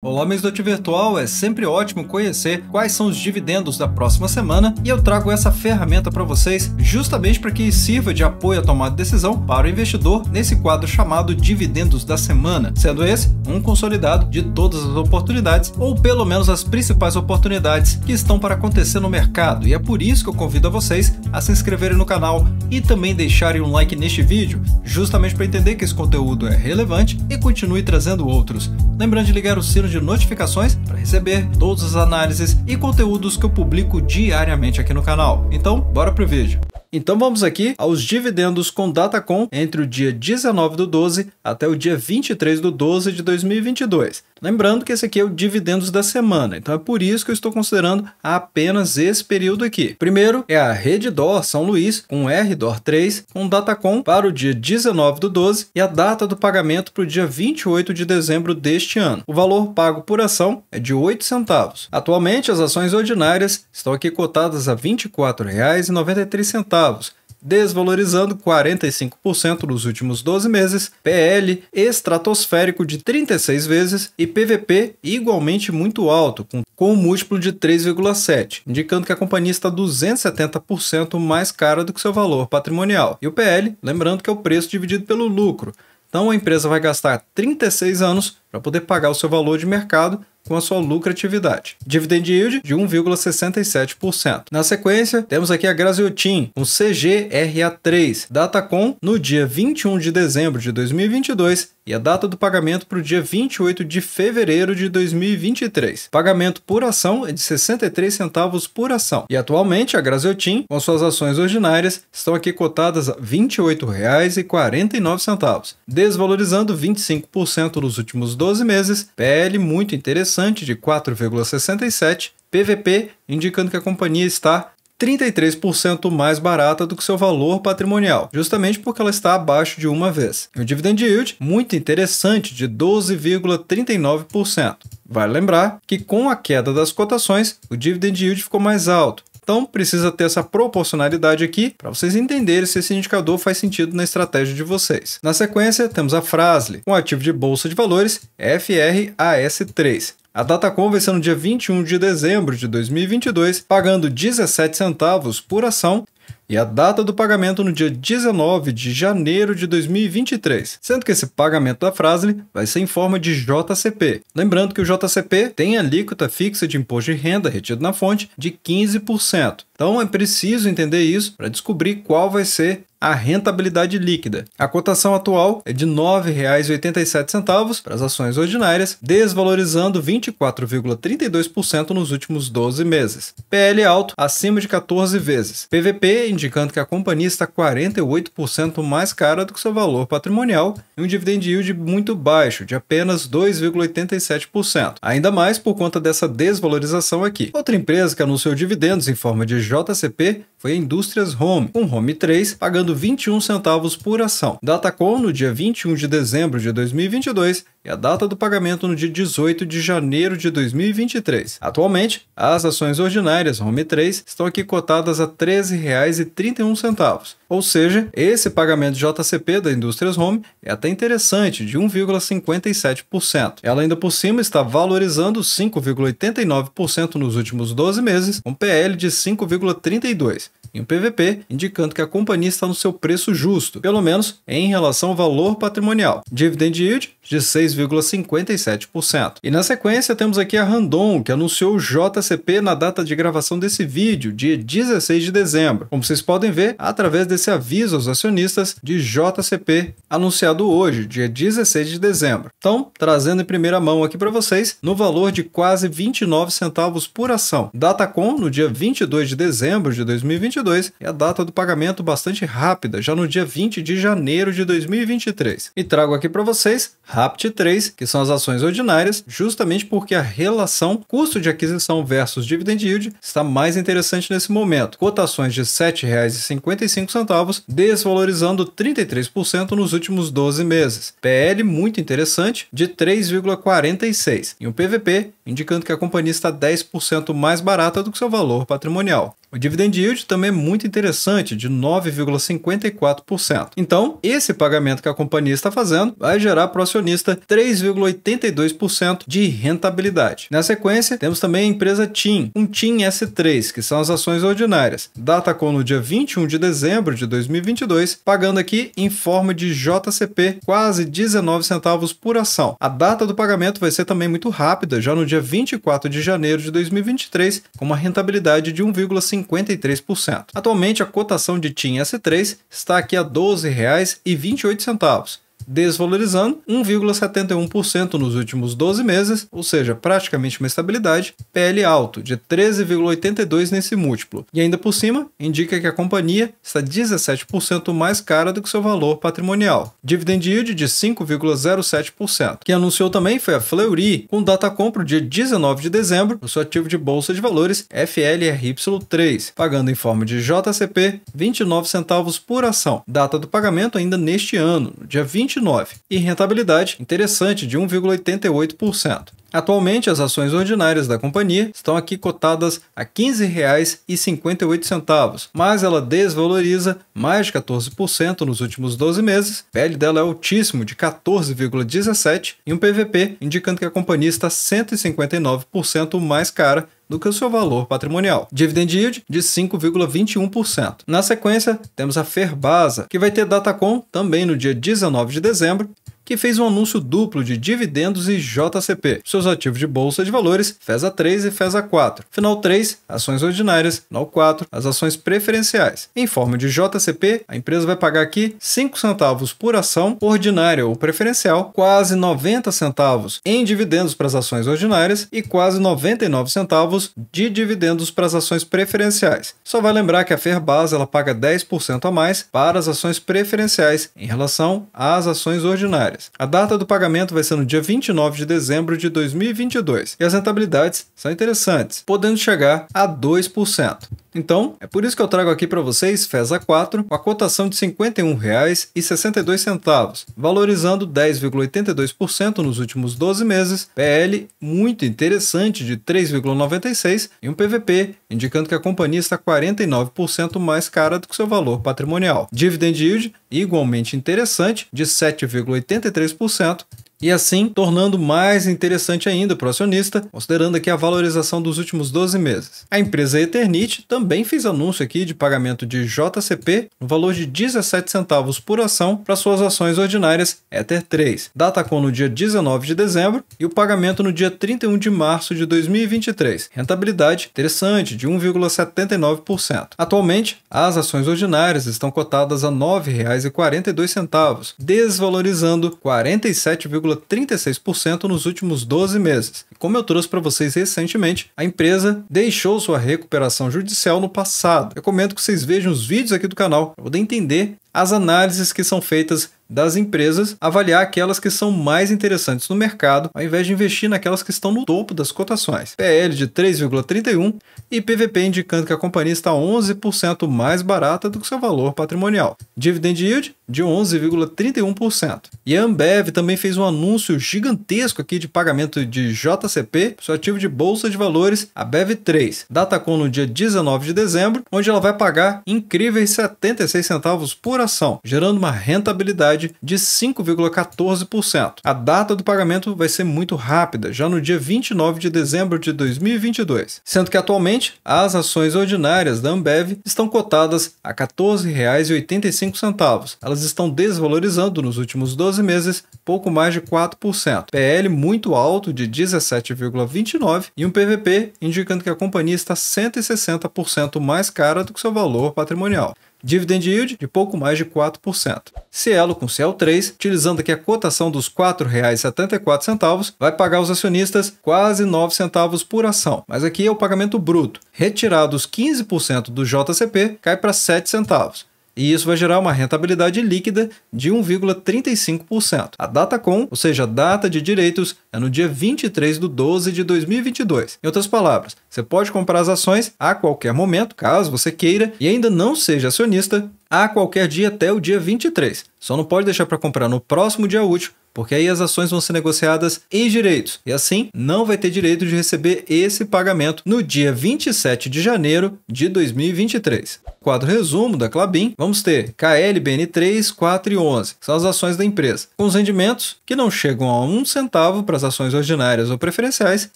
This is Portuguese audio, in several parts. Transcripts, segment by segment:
Olá, amigos do Ati Virtual, é sempre ótimo conhecer quais são os dividendos da próxima semana e eu trago essa ferramenta para vocês justamente para que sirva de apoio à tomada de decisão para o investidor nesse quadro chamado Dividendos da Semana, sendo esse um consolidado de todas as oportunidades ou pelo menos as principais oportunidades que estão para acontecer no mercado e é por isso que eu convido a vocês a se inscreverem no canal e também deixarem um like neste vídeo, justamente para entender que esse conteúdo é relevante e continue trazendo outros. Lembrando de ligar o sino sino de notificações para receber todas as análises e conteúdos que eu publico diariamente aqui no canal. Então, bora pro vídeo. Então vamos aqui aos dividendos com Datacom entre o dia 19 do 12 até o dia 23 do 12 de 2022. Lembrando que esse aqui é o dividendos da semana, então é por isso que eu estou considerando apenas esse período aqui. Primeiro é a Redditor São Luís, com RDOR 3, com Datacom para o dia 19 do 12 e a data do pagamento para o dia 28 de dezembro deste ano. O valor pago por ação é de 8 centavos. Atualmente, as ações ordinárias estão aqui cotadas a R$ 24,93 desvalorizando 45% nos últimos 12 meses, PL estratosférico de 36 vezes e PVP igualmente muito alto, com, com um múltiplo de 3,7, indicando que a companhia está 270% mais cara do que seu valor patrimonial. E o PL, lembrando que é o preço dividido pelo lucro. Então a empresa vai gastar 36 anos para poder pagar o seu valor de mercado com a sua lucratividade. Dividend yield de 1,67%. Na sequência, temos aqui a Graziotin, um CGRA3, Datacom, no dia 21 de dezembro de 2022, e a data do pagamento para o dia 28 de fevereiro de 2023. Pagamento por ação é de 63 centavos por ação. E atualmente a Graziotin, com suas ações ordinárias, estão aqui cotadas a R$ 28,49, desvalorizando 25% nos últimos 12 meses. PL muito interessante de 4,67 PVP, indicando que a companhia está 33% mais barata do que seu valor patrimonial, justamente porque ela está abaixo de uma vez. E o dividend yield muito interessante de 12,39%. Vale lembrar que com a queda das cotações, o dividend yield ficou mais alto, então precisa ter essa proporcionalidade aqui para vocês entenderem se esse indicador faz sentido na estratégia de vocês. Na sequência, temos a Frasle, um ativo de bolsa de valores FRAS3. A Datacom venceu no dia 21 de dezembro de 2022, pagando 17 centavos por ação e a data do pagamento no dia 19 de janeiro de 2023, sendo que esse pagamento da Frasle vai ser em forma de JCP. Lembrando que o JCP tem alíquota fixa de imposto de renda retido na fonte de 15%. Então é preciso entender isso para descobrir qual vai ser a rentabilidade líquida. A cotação atual é de R$ 9,87 para as ações ordinárias, desvalorizando 24,32% nos últimos 12 meses. PL alto, acima de 14 vezes. PVP indicando que a companhia está 48% mais cara do que seu valor patrimonial e um dividend yield muito baixo, de apenas 2,87%. Ainda mais por conta dessa desvalorização aqui. Outra empresa que anunciou dividendos em forma de JCP foi a Indústrias Home, com Home 3 pagando pagando 21 centavos por ação. Data com no dia 21 de dezembro de 2022 e a data do pagamento no dia 18 de janeiro de 2023. Atualmente, as ações ordinárias Home 3 estão aqui cotadas a R$ 13,31. Ou seja, esse pagamento JCP da Indústrias Home é até interessante, de 1,57%. Ela ainda por cima está valorizando 5,89% nos últimos 12 meses, um PL de 5,32% em PVP, indicando que a companhia está no seu preço justo, pelo menos em relação ao valor patrimonial. Dividend yield de 6,57%. E na sequência temos aqui a Randon, que anunciou o JCP na data de gravação desse vídeo, dia 16 de dezembro. Como vocês podem ver, através desse aviso aos acionistas de JCP, anunciado hoje, dia 16 de dezembro. Então, trazendo em primeira mão aqui para vocês, no valor de quase 29 centavos por ação. Datacom, no dia 22 de dezembro de 2022, 2022 e a data do pagamento bastante rápida, já no dia 20 de janeiro de 2023. E trago aqui para vocês RAPT3, que são as ações ordinárias, justamente porque a relação custo de aquisição versus dividend yield está mais interessante nesse momento. Cotações de R$ 7,55, desvalorizando 33% nos últimos 12 meses. PL muito interessante de 3,46 e um PVP indicando que a companhia está 10% mais barata do que seu valor patrimonial. O dividend yield também é muito interessante, de 9,54%. Então, esse pagamento que a companhia está fazendo vai gerar para o acionista 3,82% de rentabilidade. Na sequência, temos também a empresa TIM, um TIM S3, que são as ações ordinárias. Datacom no dia 21 de dezembro de 2022, pagando aqui em forma de JCP quase 19 centavos por ação. A data do pagamento vai ser também muito rápida, já no dia dia 24 de janeiro de 2023, com uma rentabilidade de 1,53%. Atualmente, a cotação de TIM S3 está aqui a R$ 12,28 desvalorizando 1,71% nos últimos 12 meses, ou seja, praticamente uma estabilidade, PL alto, de 13,82 nesse múltiplo. E ainda por cima, indica que a companhia está 17% mais cara do que seu valor patrimonial. Dividend yield de 5,07%. Quem anunciou também foi a Fleury, com data compra dia 19 de dezembro, no seu ativo de bolsa de valores FLRY3, pagando em forma de JCP 29 centavos por ação. Data do pagamento ainda neste ano, dia 20 29 e rentabilidade interessante de 1,88%. Atualmente, as ações ordinárias da companhia estão aqui cotadas a R$ 15,58, mas ela desvaloriza mais de 14% nos últimos 12 meses. O PL dela é altíssimo, de 14,17, e um PVP indicando que a companhia está 159% mais cara do que o seu valor patrimonial. Dividend yield de 5,21%. Na sequência, temos a Ferbasa, que vai ter Datacom também no dia 19 de dezembro, que fez um anúncio duplo de dividendos e JCP, seus ativos de bolsa de valores FESA 3 e FESA 4. Final 3, ações ordinárias, final 4, as ações preferenciais. Em forma de JCP, a empresa vai pagar aqui 5 centavos por ação ordinária ou preferencial, quase 90 centavos em dividendos para as ações ordinárias e quase 99 centavos de dividendos para as ações preferenciais. Só vai lembrar que a Ferbasa ela paga 10% a mais para as ações preferenciais em relação às ações ordinárias reais. A data do pagamento vai ser no dia 29 de dezembro de 2022 e as rentabilidades são interessantes, podendo chegar a 2%. Então, é por isso que eu trago aqui para vocês FESA 4 com a cotação de R$ 51,62, valorizando 10,82% nos últimos 12 meses, PL muito interessante de 3,96 e um PVP indicando que a companhia está 49% mais cara do que seu valor patrimonial. Dividend yield igualmente interessante de 7,83% e assim tornando mais interessante ainda para o acionista, considerando aqui a valorização dos últimos 12 meses. A empresa Eternit também fez anúncio aqui de pagamento de JCP no valor de 17 centavos por ação para suas ações ordinárias Ether 3. data com no dia 19 de dezembro e o pagamento no dia 31 de março de 2023. Rentabilidade interessante de 1,79%. Atualmente, as ações ordinárias estão cotadas a R$ 9,42, desvalorizando 47, 3,36% nos últimos 12 meses. como eu trouxe para vocês recentemente, a empresa deixou sua recuperação judicial no passado. Recomendo que vocês vejam os vídeos aqui do canal para poder entender as análises que são feitas das empresas, avaliar aquelas que são mais interessantes no mercado, ao invés de investir naquelas que estão no topo das cotações. PL de 3,31 e PVP indicando que a companhia está 11% mais barata do que seu valor patrimonial. Dividend yield de 11,31%. E a Ambev também fez um anúncio gigantesco aqui de pagamento de JCP, seu ativo de bolsa de valores, a BEV3. com no dia 19 de dezembro, onde ela vai pagar incríveis 76 centavos por comemoração, gerando uma rentabilidade de 5,14%. A data do pagamento vai ser muito rápida, já no dia 29 de dezembro de 2022, sendo que atualmente as ações ordinárias da Ambev estão cotadas a R$ 14,85. Elas estão desvalorizando nos últimos 12 meses pouco mais de 4%. PL muito alto de 17,29 e um PVP indicando que a companhia está 160% mais cara do que seu valor patrimonial. Dividend yield de pouco mais de 4%. Cielo com Cielo 3 utilizando aqui a cotação dos R$ 4,74, vai pagar aos acionistas quase 9 centavos por ação, mas aqui é o pagamento bruto. Retirado os 15% do JCP, cai para 7 centavos e isso vai gerar uma rentabilidade líquida de 1,35%. A data com, ou seja, a data de direitos, é no dia 23 de 12 de 2022. Em outras palavras, você pode comprar as ações a qualquer momento, caso você queira, e ainda não seja acionista, a qualquer dia até o dia 23. Só não pode deixar para comprar no próximo dia útil, porque aí as ações vão ser negociadas em direitos e assim não vai ter direito de receber esse pagamento no dia 27 de janeiro de 2023. Quadro resumo da Clabin, vamos ter KLBN 3, 4 e 11, são as ações da empresa, com os rendimentos que não chegam a um centavo para as ações ordinárias ou preferenciais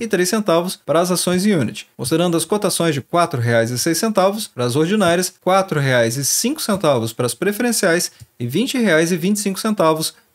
e três centavos para as ações unit, considerando as cotações de R$ 4,06 para as ordinárias, R$ 4,05 para as preferenciais e R$ 20,25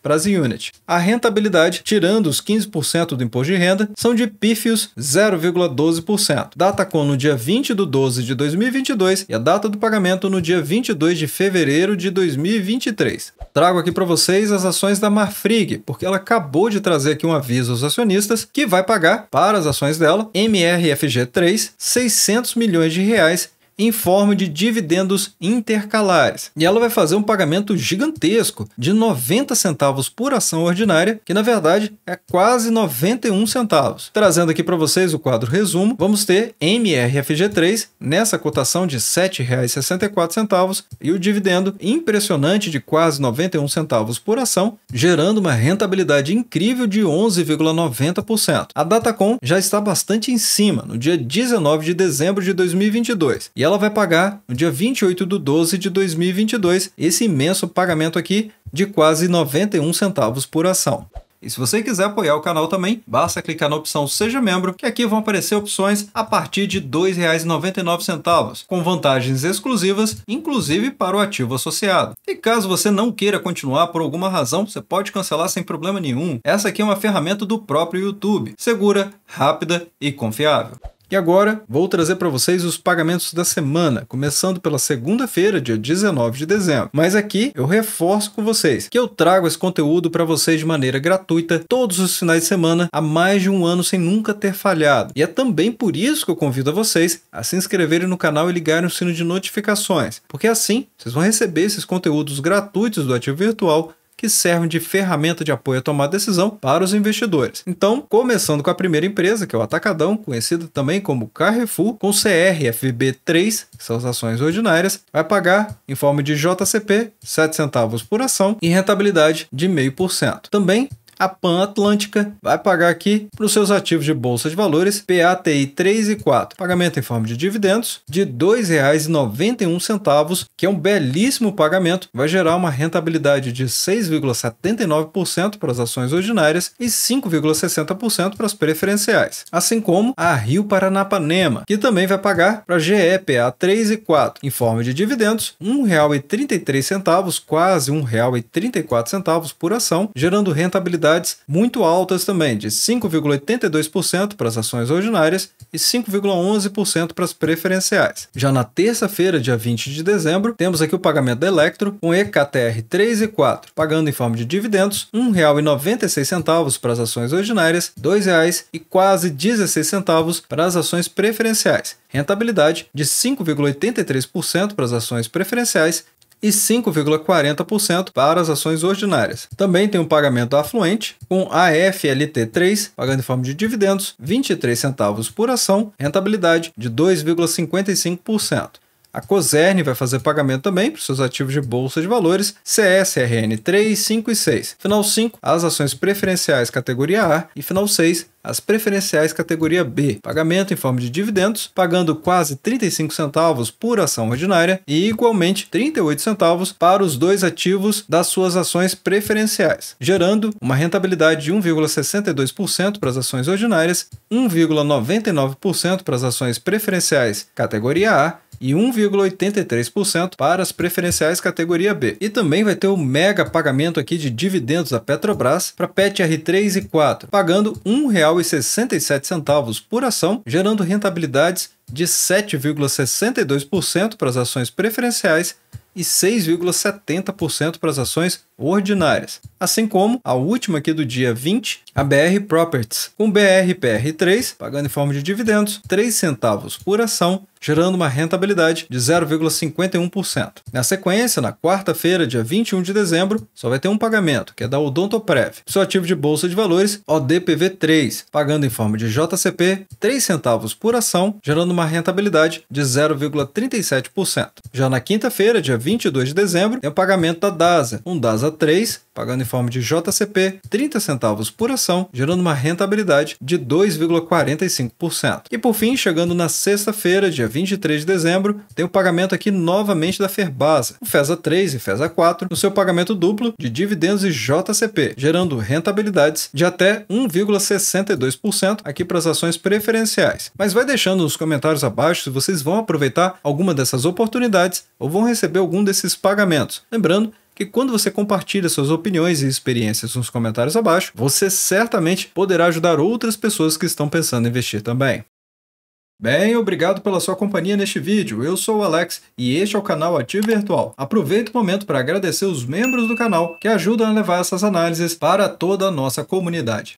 Brasil Unit. A rentabilidade, tirando os 15% do imposto de renda, são de pífios 0,12%. Data com no dia 20 de 12 de 2022 e a data do pagamento no dia 22 de fevereiro de 2023. Trago aqui para vocês as ações da Marfrig, porque ela acabou de trazer aqui um aviso aos acionistas que vai pagar para as ações dela MRFG3 600 milhões de reais em forma de dividendos intercalares. E ela vai fazer um pagamento gigantesco de 90 centavos por ação ordinária, que na verdade é quase 91 centavos. Trazendo aqui para vocês o quadro resumo, vamos ter MRFG3 nessa cotação de R$ 7,64 e o dividendo impressionante de quase 91 centavos por ação, gerando uma rentabilidade incrível de 11,90%. A Datacom já está bastante em cima, no dia 19 de dezembro de 2022, e ela vai pagar no dia 28 de 12 de 2022 esse imenso pagamento aqui de quase 91 centavos por ação. E se você quiser apoiar o canal também, basta clicar na opção Seja Membro, que aqui vão aparecer opções a partir de R$ 2,99, com vantagens exclusivas, inclusive para o ativo associado. E caso você não queira continuar por alguma razão, você pode cancelar sem problema nenhum. Essa aqui é uma ferramenta do próprio YouTube, segura, rápida e confiável. E agora vou trazer para vocês os pagamentos da semana, começando pela segunda-feira, dia 19 de dezembro. Mas aqui eu reforço com vocês que eu trago esse conteúdo para vocês de maneira gratuita todos os finais de semana há mais de um ano sem nunca ter falhado. E é também por isso que eu convido a vocês a se inscreverem no canal e ligarem o sino de notificações, porque assim vocês vão receber esses conteúdos gratuitos do Ativo Virtual que servem de ferramenta de apoio a tomar decisão para os investidores. Então, começando com a primeira empresa, que é o Atacadão, conhecida também como Carrefour, com CRFB3, que são as ações ordinárias, vai pagar em forma de JCP 7 centavos por ação e rentabilidade de 0,5%. Também a Pan Atlântica vai pagar aqui para os seus ativos de bolsa de valores PATI 3 e 4, pagamento em forma de dividendos de R$ 2,91, que é um belíssimo pagamento, vai gerar uma rentabilidade de 6,79% para as ações ordinárias e 5,60% para as preferenciais, assim como a Rio Paranapanema, que também vai pagar para GEPA 3 e 4, em forma de dividendos, R$ 1,33, quase R$ 1,34 por ação, gerando rentabilidade rentabilidades muito altas também, de 5,82% para as ações ordinárias e 5,11% para as preferenciais. Já na terça-feira, dia 20 de dezembro, temos aqui o pagamento da Electro com EKTR 3 e 4, pagando em forma de dividendos R$ 1,96 para as ações ordinárias, R$ 2,00 e quase para as ações preferenciais. Rentabilidade de 5,83% para as ações preferenciais e 5,40% para as ações ordinárias. Também tem um pagamento afluente, com AFLT3 pagando em forma de dividendos, 23 centavos por ação, rentabilidade de 2,55%. A COSERN vai fazer pagamento também para seus ativos de bolsa de valores CSRN 3, 5 e 6. Final 5, as ações preferenciais categoria A e final 6, as preferenciais categoria B, pagamento em forma de dividendos, pagando quase 35 centavos por ação ordinária e igualmente 38 centavos para os dois ativos das suas ações preferenciais, gerando uma rentabilidade de 1,62% para as ações ordinárias, 1,99% para as ações preferenciais categoria A e 1,83% para as preferenciais categoria B. E também vai ter o mega pagamento aqui de dividendos da Petrobras para PET R3 e 4, pagando R$ 1,67 por ação, gerando rentabilidades de 7,62% para as ações preferenciais e 6,70% para as ações ordinárias, assim como a última aqui do dia 20, a BR Properties, com BRPR3 pagando em forma de dividendos 3 centavos por ação, gerando uma rentabilidade de 0,51%. Na sequência, na quarta-feira, dia 21 de dezembro, só vai ter um pagamento, que é da Odontoprev, seu ativo de bolsa de valores ODPV3, pagando em forma de JCP 3 centavos por ação, gerando uma rentabilidade de 0,37%. Já na quinta-feira, dia 22 de dezembro, tem o pagamento da DASA, um DASA Fesa 3, pagando em forma de JCP 30 centavos por ação, gerando uma rentabilidade de 2,45%. E por fim, chegando na sexta-feira, dia 23 de dezembro, tem o pagamento aqui novamente da Ferbasa, o FESA 3 e FESA 4, no seu pagamento duplo de dividendos e JCP, gerando rentabilidades de até 1,62% aqui para as ações preferenciais. Mas vai deixando nos comentários abaixo se vocês vão aproveitar alguma dessas oportunidades ou vão receber algum desses pagamentos. Lembrando que quando você compartilha suas opiniões e experiências nos comentários abaixo, você certamente poderá ajudar outras pessoas que estão pensando em investir também. Bem, obrigado pela sua companhia neste vídeo. Eu sou o Alex e este é o canal Ativo Virtual. Aproveito o momento para agradecer os membros do canal que ajudam a levar essas análises para toda a nossa comunidade.